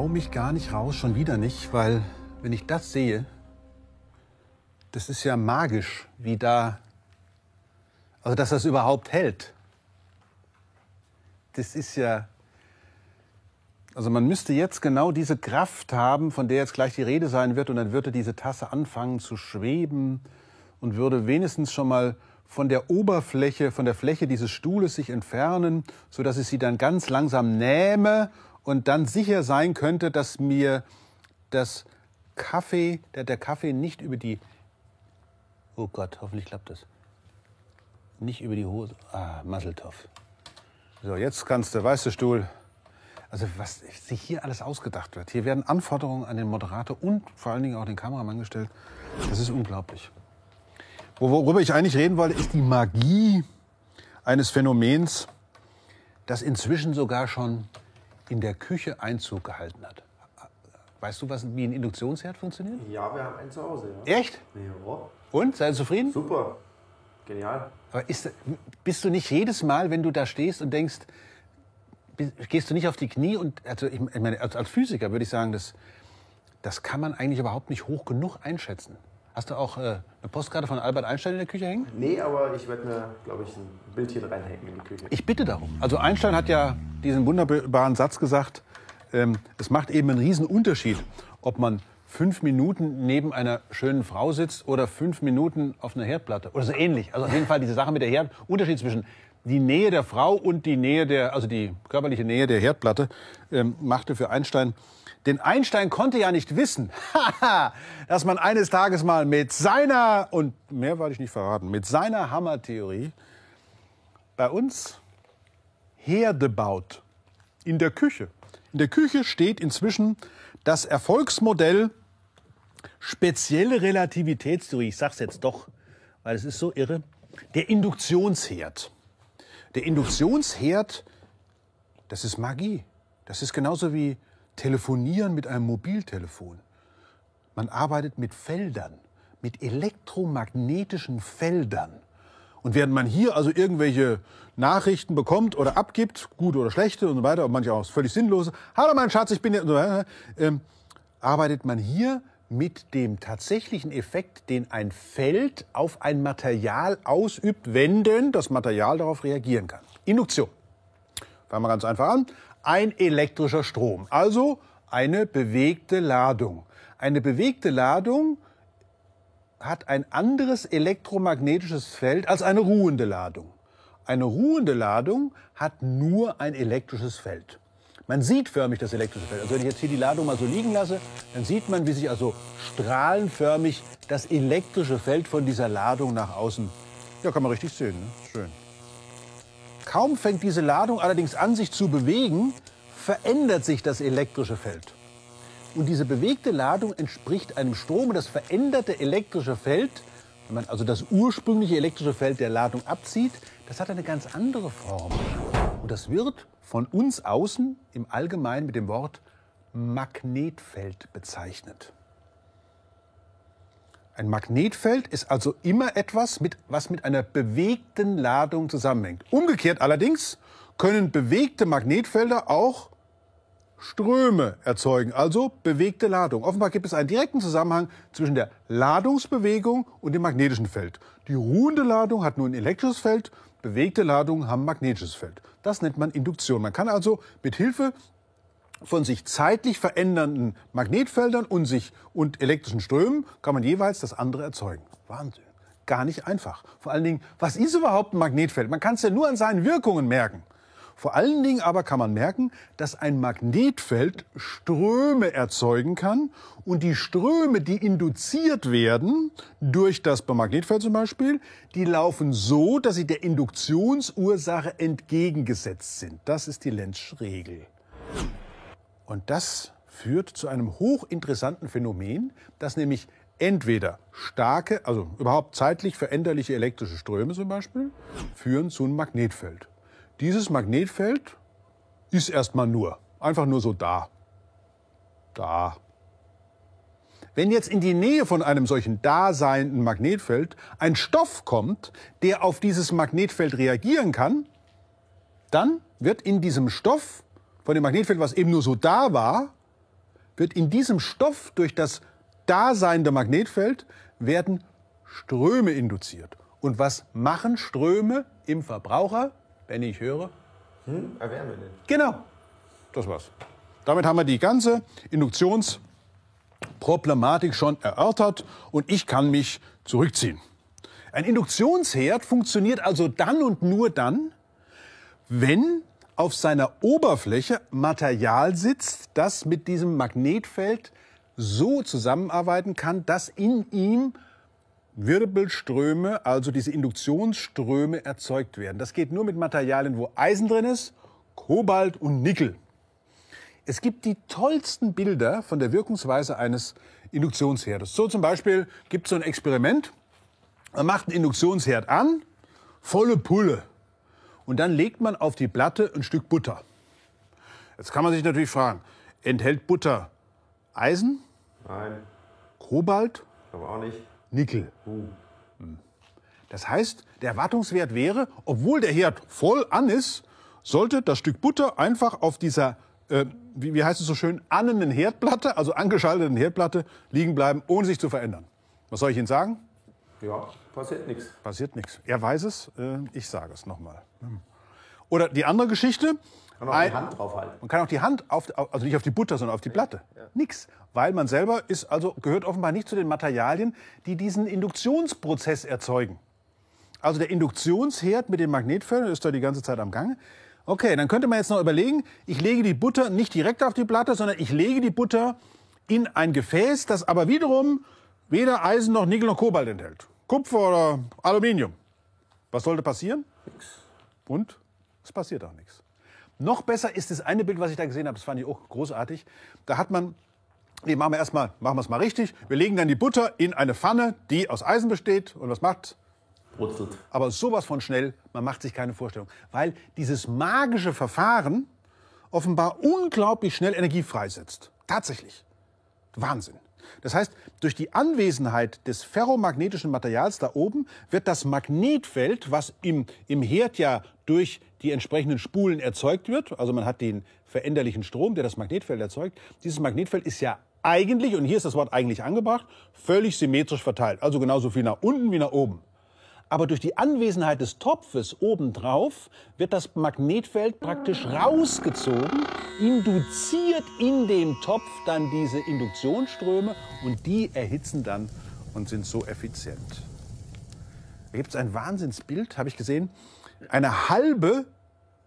traue mich gar nicht raus, schon wieder nicht, weil wenn ich das sehe, das ist ja magisch, wie da, also dass das überhaupt hält. Das ist ja, also man müsste jetzt genau diese Kraft haben, von der jetzt gleich die Rede sein wird, und dann würde diese Tasse anfangen zu schweben und würde wenigstens schon mal von der Oberfläche, von der Fläche dieses Stuhles sich entfernen, sodass ich sie dann ganz langsam nähme und dann sicher sein könnte, dass mir das Kaffee, der, der Kaffee nicht über die, oh Gott, hoffentlich klappt das, nicht über die Hose, ah, Masseltoff. So, jetzt kannst du, weißt du, Stuhl, also was sich hier alles ausgedacht wird. Hier werden Anforderungen an den Moderator und vor allen Dingen auch den Kameramann gestellt. Das ist unglaublich. Worüber ich eigentlich reden wollte, ist die Magie eines Phänomens, das inzwischen sogar schon in der Küche Einzug gehalten hat. Weißt du, was, wie ein Induktionsherd funktioniert? Ja, wir haben einen zu Hause. Ja. Echt? Ja. Und? Seid ihr zufrieden? Super. Genial. Aber ist, bist du nicht jedes Mal, wenn du da stehst und denkst, gehst du nicht auf die Knie und also ich meine, als, als Physiker würde ich sagen, das, das kann man eigentlich überhaupt nicht hoch genug einschätzen. Hast du auch äh, eine Postkarte von Albert Einstein in der Küche hängen? Nee, aber ich werde mir, glaube ich, ein Bildchen reinhängen in die Küche. Ich bitte darum. Also Einstein hat ja diesen wunderbaren Satz gesagt, ähm, es macht eben einen riesen Unterschied, ob man fünf Minuten neben einer schönen Frau sitzt oder fünf Minuten auf einer Herdplatte oder so ähnlich. Also auf jeden Fall diese Sache mit der Herd, Unterschied zwischen die Nähe der Frau und die Nähe der, also die körperliche Nähe der Herdplatte ähm, machte für Einstein denn Einstein konnte ja nicht wissen, dass man eines Tages mal mit seiner, und mehr wollte ich nicht verraten, mit seiner Hammertheorie bei uns Herde baut. In der Küche. In der Küche steht inzwischen das Erfolgsmodell spezielle Relativitätstheorie. Ich sag's jetzt doch, weil es ist so irre. Der Induktionsherd. Der Induktionsherd, das ist Magie. Das ist genauso wie Telefonieren mit einem Mobiltelefon. Man arbeitet mit Feldern, mit elektromagnetischen Feldern. Und während man hier also irgendwelche Nachrichten bekommt oder abgibt, gute oder schlechte und so weiter, und manche auch völlig sinnlose, hallo mein Schatz, ich bin hier, äh, arbeitet man hier mit dem tatsächlichen Effekt, den ein Feld auf ein Material ausübt, wenn denn das Material darauf reagieren kann. Induktion. Fangen wir ganz einfach an ein elektrischer Strom, also eine bewegte Ladung. Eine bewegte Ladung hat ein anderes elektromagnetisches Feld als eine ruhende Ladung. Eine ruhende Ladung hat nur ein elektrisches Feld. Man sieht förmlich das elektrische Feld. Also wenn ich jetzt hier die Ladung mal so liegen lasse, dann sieht man, wie sich also strahlenförmig das elektrische Feld von dieser Ladung nach außen, ja, kann man richtig sehen. Ne? Schön. Kaum fängt diese Ladung allerdings an, sich zu bewegen, verändert sich das elektrische Feld. Und diese bewegte Ladung entspricht einem Strom. Und das veränderte elektrische Feld, wenn man also das ursprüngliche elektrische Feld der Ladung abzieht, das hat eine ganz andere Form. Und das wird von uns außen im Allgemeinen mit dem Wort Magnetfeld bezeichnet. Ein Magnetfeld ist also immer etwas, mit, was mit einer bewegten Ladung zusammenhängt. Umgekehrt allerdings können bewegte Magnetfelder auch Ströme erzeugen, also bewegte Ladung. Offenbar gibt es einen direkten Zusammenhang zwischen der Ladungsbewegung und dem magnetischen Feld. Die ruhende Ladung hat nun ein elektrisches Feld, bewegte Ladungen haben ein magnetisches Feld. Das nennt man Induktion. Man kann also mit Hilfe von sich zeitlich verändernden Magnetfeldern und, sich, und elektrischen Strömen kann man jeweils das andere erzeugen. Wahnsinn. Gar nicht einfach. Vor allen Dingen, was ist überhaupt ein Magnetfeld? Man kann es ja nur an seinen Wirkungen merken. Vor allen Dingen aber kann man merken, dass ein Magnetfeld Ströme erzeugen kann und die Ströme, die induziert werden durch das Magnetfeld zum Beispiel, die laufen so, dass sie der Induktionsursache entgegengesetzt sind. Das ist die Lenzschregel. regel und das führt zu einem hochinteressanten Phänomen, dass nämlich entweder starke, also überhaupt zeitlich veränderliche elektrische Ströme zum Beispiel, führen zu einem Magnetfeld. Dieses Magnetfeld ist erstmal nur, einfach nur so da. Da. Wenn jetzt in die Nähe von einem solchen daseinenden Magnetfeld ein Stoff kommt, der auf dieses Magnetfeld reagieren kann, dann wird in diesem Stoff von dem Magnetfeld, was eben nur so da war, wird in diesem Stoff durch das Dasein der Magnetfeld werden Ströme induziert. Und was machen Ströme im Verbraucher, wenn ich höre? Hm, erwärmen den. Genau, das war's. Damit haben wir die ganze Induktionsproblematik schon erörtert und ich kann mich zurückziehen. Ein Induktionsherd funktioniert also dann und nur dann, wenn auf seiner Oberfläche Material sitzt, das mit diesem Magnetfeld so zusammenarbeiten kann, dass in ihm Wirbelströme, also diese Induktionsströme erzeugt werden. Das geht nur mit Materialien, wo Eisen drin ist, Kobalt und Nickel. Es gibt die tollsten Bilder von der Wirkungsweise eines Induktionsherdes. So zum Beispiel gibt es so ein Experiment. Man macht einen Induktionsherd an, volle Pulle. Und dann legt man auf die Platte ein Stück Butter. Jetzt kann man sich natürlich fragen, enthält Butter Eisen? Nein. Kobalt? Aber auch nicht. Nickel. Uh. Das heißt, der Erwartungswert wäre, obwohl der Herd voll an ist, sollte das Stück Butter einfach auf dieser, äh, wie, wie, heißt es so schön, annenden Herdplatte, also angeschalteten Herdplatte, liegen bleiben, ohne sich zu verändern. Was soll ich Ihnen sagen? Ja, passiert nichts. Passiert nichts. Er weiß es, äh, ich sage es nochmal. Hm. Oder die andere Geschichte. Man kann auch ein, die Hand draufhalten. Man kann auch die Hand, auf, also nicht auf die Butter, sondern auf die Platte. Ja. Nix. Weil man selber ist, also gehört offenbar nicht zu den Materialien, die diesen Induktionsprozess erzeugen. Also der Induktionsherd mit den Magnetfeldern ist da die ganze Zeit am Gange. Okay, dann könnte man jetzt noch überlegen, ich lege die Butter nicht direkt auf die Platte, sondern ich lege die Butter in ein Gefäß, das aber wiederum weder Eisen noch Nickel noch Kobalt enthält. Kupfer oder Aluminium. Was sollte passieren? Nix. Und es passiert auch nichts. Noch besser ist das eine Bild, was ich da gesehen habe. Das fand ich auch großartig. Da hat man, nee, machen wir erstmal, machen wir es mal richtig. Wir legen dann die Butter in eine Pfanne, die aus Eisen besteht. Und was macht? Brutzelt. Aber sowas von schnell, man macht sich keine Vorstellung. Weil dieses magische Verfahren offenbar unglaublich schnell Energie freisetzt. Tatsächlich. Wahnsinn. Das heißt, durch die Anwesenheit des ferromagnetischen Materials da oben wird das Magnetfeld, was im, im Herd ja durch die entsprechenden Spulen erzeugt wird, also man hat den veränderlichen Strom, der das Magnetfeld erzeugt, dieses Magnetfeld ist ja eigentlich, und hier ist das Wort eigentlich angebracht, völlig symmetrisch verteilt. Also genauso viel nach unten wie nach oben. Aber durch die Anwesenheit des Topfes obendrauf wird das Magnetfeld praktisch rausgezogen, induziert in dem Topf dann diese Induktionsströme und die erhitzen dann und sind so effizient. Da gibt es ein Wahnsinnsbild, habe ich gesehen. Eine halbe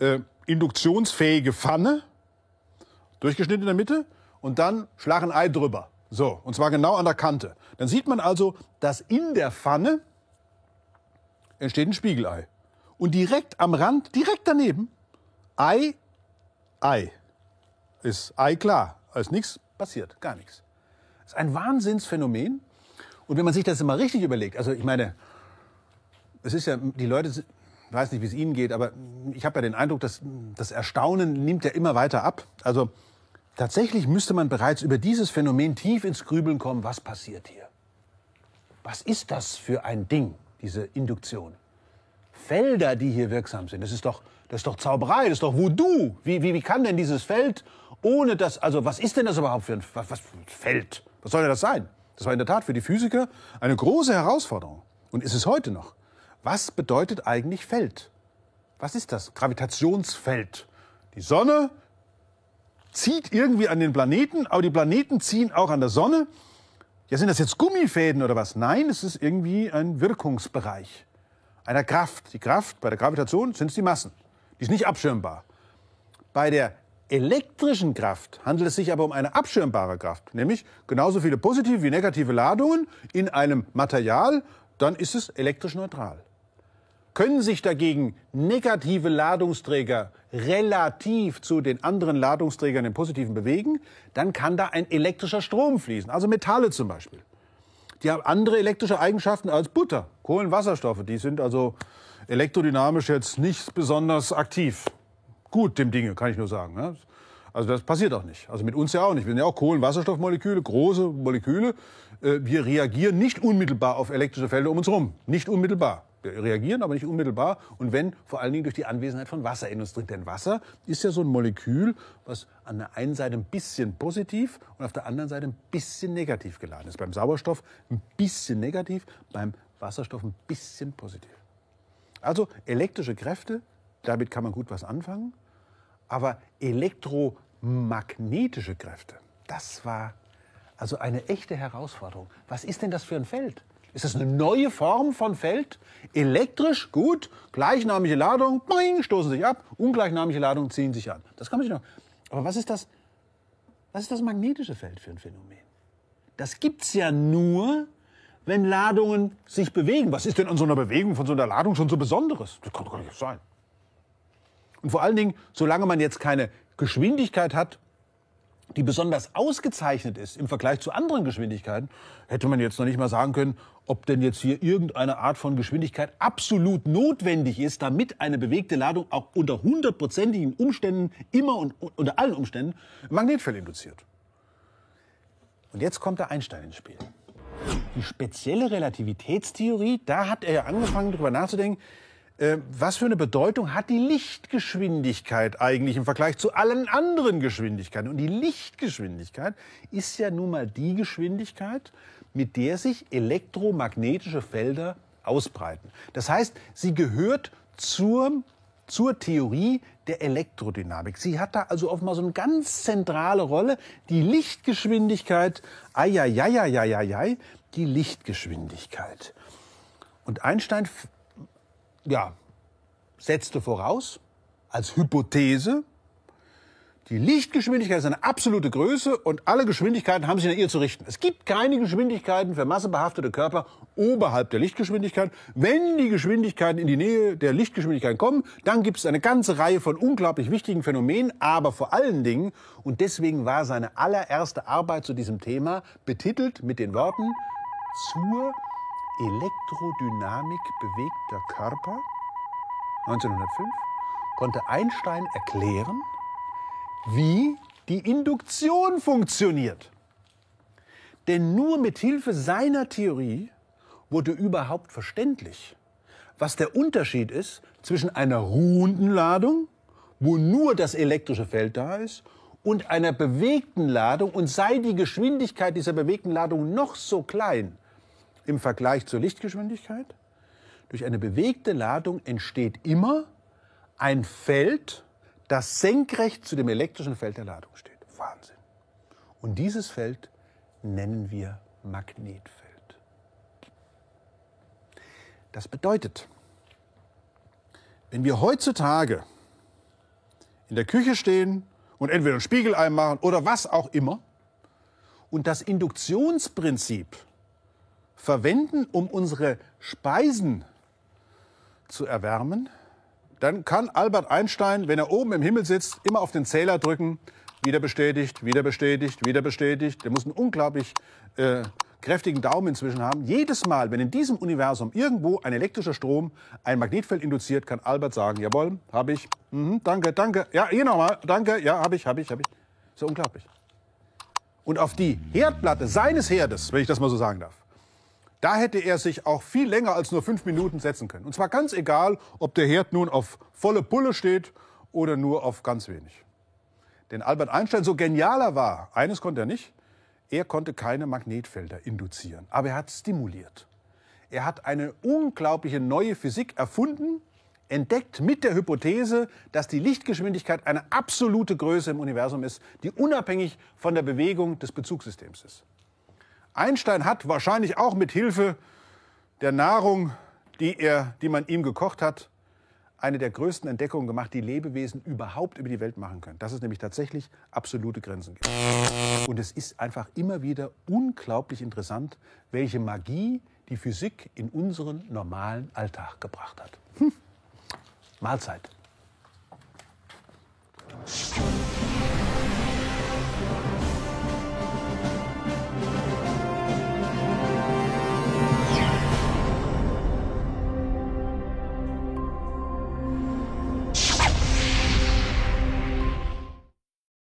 äh, induktionsfähige Pfanne, durchgeschnitten in der Mitte und dann schlagen ein Ei drüber. So, und zwar genau an der Kante. Dann sieht man also, dass in der Pfanne entsteht ein Spiegelei. Und direkt am Rand, direkt daneben, Ei, Ei. Ist Ei klar, da ist nichts passiert, gar nichts. Das ist ein Wahnsinnsphänomen. Und wenn man sich das mal richtig überlegt, also ich meine, es ist ja, die Leute, ich weiß nicht, wie es ihnen geht, aber ich habe ja den Eindruck, dass das Erstaunen nimmt ja immer weiter ab. Also tatsächlich müsste man bereits über dieses Phänomen tief ins Grübeln kommen, was passiert hier? Was ist das für ein Ding, diese Induktion? Felder, die hier wirksam sind. Das ist doch, das ist doch Zauberei, das ist doch Voodoo. Wie, wie, wie kann denn dieses Feld ohne das, also was ist denn das überhaupt für ein was, was, Feld? Was soll denn das sein? Das war in der Tat für die Physiker eine große Herausforderung. Und ist es heute noch. Was bedeutet eigentlich Feld? Was ist das? Gravitationsfeld. Die Sonne zieht irgendwie an den Planeten, aber die Planeten ziehen auch an der Sonne. Ja, sind das jetzt Gummifäden oder was? Nein, es ist irgendwie ein Wirkungsbereich einer Kraft. Die Kraft bei der Gravitation sind es die Massen. Die ist nicht abschirmbar. Bei der elektrischen Kraft handelt es sich aber um eine abschirmbare Kraft, nämlich genauso viele positive wie negative Ladungen in einem Material, dann ist es elektrisch neutral. Können sich dagegen negative Ladungsträger relativ zu den anderen Ladungsträgern, den positiven, bewegen, dann kann da ein elektrischer Strom fließen, also Metalle zum Beispiel. Die haben andere elektrische Eigenschaften als Butter. Kohlenwasserstoffe, die sind also elektrodynamisch jetzt nicht besonders aktiv. Gut dem Dinge, kann ich nur sagen. Ne? Also das passiert auch nicht. Also mit uns ja auch nicht. Wir sind ja auch Kohlenwasserstoffmoleküle, große Moleküle. Äh, wir reagieren nicht unmittelbar auf elektrische Felder um uns herum. Nicht unmittelbar. Wir reagieren, aber nicht unmittelbar. Und wenn, vor allen Dingen durch die Anwesenheit von Wasser in uns drin. Denn Wasser ist ja so ein Molekül, was an der einen Seite ein bisschen positiv und auf der anderen Seite ein bisschen negativ geladen ist. Beim Sauerstoff ein bisschen negativ, beim Wasserstoff ein bisschen positiv. Also elektrische Kräfte, damit kann man gut was anfangen. Aber elektromagnetische Kräfte, das war also eine echte Herausforderung. Was ist denn das für ein Feld? Ist das eine neue Form von Feld? Elektrisch, gut, gleichnamige Ladung, boing, stoßen sich ab, ungleichnamige Ladung ziehen sich an. Das kann man sich noch. Aber was ist das, was ist das magnetische Feld für ein Phänomen? Das gibt es ja nur, wenn Ladungen sich bewegen. Was ist denn an so einer Bewegung von so einer Ladung schon so Besonderes? Das kann doch gar nicht sein. Und vor allen Dingen, solange man jetzt keine Geschwindigkeit hat, die besonders ausgezeichnet ist im Vergleich zu anderen Geschwindigkeiten, hätte man jetzt noch nicht mal sagen können, ob denn jetzt hier irgendeine Art von Geschwindigkeit absolut notwendig ist, damit eine bewegte Ladung auch unter hundertprozentigen Umständen immer und unter allen Umständen Magnetfälle induziert. Und jetzt kommt der Einstein ins Spiel. Die spezielle Relativitätstheorie, da hat er ja angefangen, darüber nachzudenken, äh, was für eine Bedeutung hat die Lichtgeschwindigkeit eigentlich im Vergleich zu allen anderen Geschwindigkeiten? Und die Lichtgeschwindigkeit ist ja nun mal die Geschwindigkeit, mit der sich elektromagnetische Felder ausbreiten. Das heißt, sie gehört zur, zur Theorie der Elektrodynamik. Sie hat da also offenbar so eine ganz zentrale Rolle. Die Lichtgeschwindigkeit, ai, die Lichtgeschwindigkeit. Und Einstein, ja, setzte voraus, als Hypothese, die Lichtgeschwindigkeit ist eine absolute Größe und alle Geschwindigkeiten haben sich nach ihr zu richten. Es gibt keine Geschwindigkeiten für massebehaftete Körper oberhalb der Lichtgeschwindigkeit. Wenn die Geschwindigkeiten in die Nähe der Lichtgeschwindigkeit kommen, dann gibt es eine ganze Reihe von unglaublich wichtigen Phänomenen, aber vor allen Dingen, und deswegen war seine allererste Arbeit zu diesem Thema betitelt mit den Worten zur Elektrodynamik bewegter Körper 1905, konnte Einstein erklären, wie die Induktion funktioniert. Denn nur mit Hilfe seiner Theorie wurde überhaupt verständlich, was der Unterschied ist zwischen einer ruhenden Ladung, wo nur das elektrische Feld da ist, und einer bewegten Ladung und sei die Geschwindigkeit dieser bewegten Ladung noch so klein im Vergleich zur Lichtgeschwindigkeit, durch eine bewegte Ladung entsteht immer ein Feld, das senkrecht zu dem elektrischen Feld der Ladung steht. Wahnsinn. Und dieses Feld nennen wir Magnetfeld. Das bedeutet, wenn wir heutzutage in der Küche stehen und entweder einen Spiegel einmachen oder was auch immer und das Induktionsprinzip verwenden, um unsere Speisen zu erwärmen, dann kann Albert Einstein, wenn er oben im Himmel sitzt, immer auf den Zähler drücken. Wieder bestätigt, wieder bestätigt, wieder bestätigt. Der muss einen unglaublich äh, kräftigen Daumen inzwischen haben. Jedes Mal, wenn in diesem Universum irgendwo ein elektrischer Strom ein Magnetfeld induziert, kann Albert sagen, jawohl, habe ich. Mhm, danke, danke. Ja, hier nochmal. Danke, ja, habe ich, habe ich, habe ich. Ist ja unglaublich. Und auf die Herdplatte seines Herdes, wenn ich das mal so sagen darf, da hätte er sich auch viel länger als nur fünf Minuten setzen können. Und zwar ganz egal, ob der Herd nun auf volle Pulle steht oder nur auf ganz wenig. Denn Albert Einstein, so genialer war, eines konnte er nicht, er konnte keine Magnetfelder induzieren, aber er hat stimuliert. Er hat eine unglaubliche neue Physik erfunden, entdeckt mit der Hypothese, dass die Lichtgeschwindigkeit eine absolute Größe im Universum ist, die unabhängig von der Bewegung des Bezugssystems ist. Einstein hat wahrscheinlich auch mit Hilfe der Nahrung, die, er, die man ihm gekocht hat, eine der größten Entdeckungen gemacht, die Lebewesen überhaupt über die Welt machen können. Dass es nämlich tatsächlich absolute Grenzen gibt. Und es ist einfach immer wieder unglaublich interessant, welche Magie die Physik in unseren normalen Alltag gebracht hat. Hm. Mahlzeit.